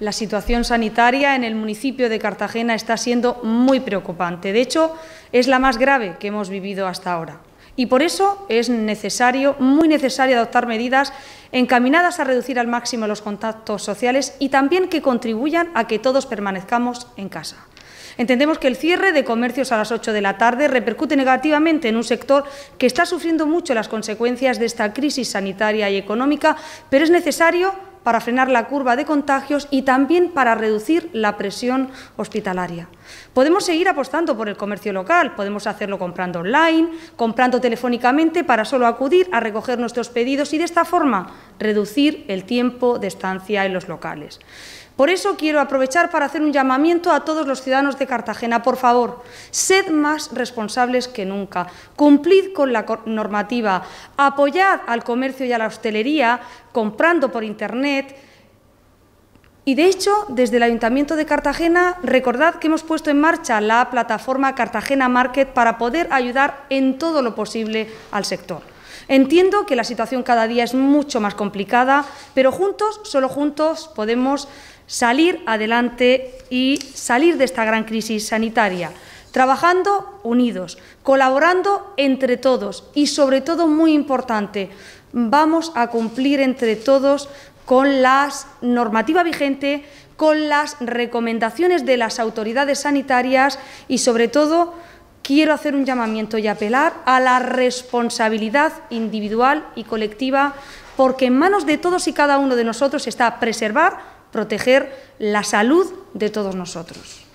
La situación sanitaria en el municipio de Cartagena está siendo muy preocupante. De hecho, es la más grave que hemos vivido hasta ahora. Y por eso es necesario, muy necesario, adoptar medidas encaminadas a reducir al máximo los contactos sociales y también que contribuyan a que todos permanezcamos en casa. Entendemos que el cierre de comercios a las 8 de la tarde repercute negativamente en un sector que está sufriendo mucho las consecuencias de esta crisis sanitaria y económica, pero es necesario para frenar la curva de contagios y también para reducir la presión hospitalaria. Podemos seguir apostando por el comercio local, podemos hacerlo comprando online, comprando telefónicamente para solo acudir a recoger nuestros pedidos y de esta forma reducir el tiempo de estancia en los locales. Por eso quiero aprovechar para hacer un llamamiento a todos los ciudadanos de Cartagena. Por favor, sed más responsables que nunca. Cumplid con la normativa. Apoyad al comercio y a la hostelería comprando por Internet. Y de hecho, desde el Ayuntamiento de Cartagena, recordad que hemos puesto en marcha la plataforma Cartagena Market para poder ayudar en todo lo posible al sector. Entiendo que la situación cada día es mucho más complicada, pero juntos, solo juntos, podemos salir adelante y salir de esta gran crisis sanitaria trabajando unidos, colaborando entre todos y, sobre todo, muy importante, vamos a cumplir entre todos con la normativa vigente, con las recomendaciones de las autoridades sanitarias y, sobre todo, quiero hacer un llamamiento y apelar a la responsabilidad individual y colectiva, porque en manos de todos y cada uno de nosotros está preservar, proteger la salud de todos nosotros.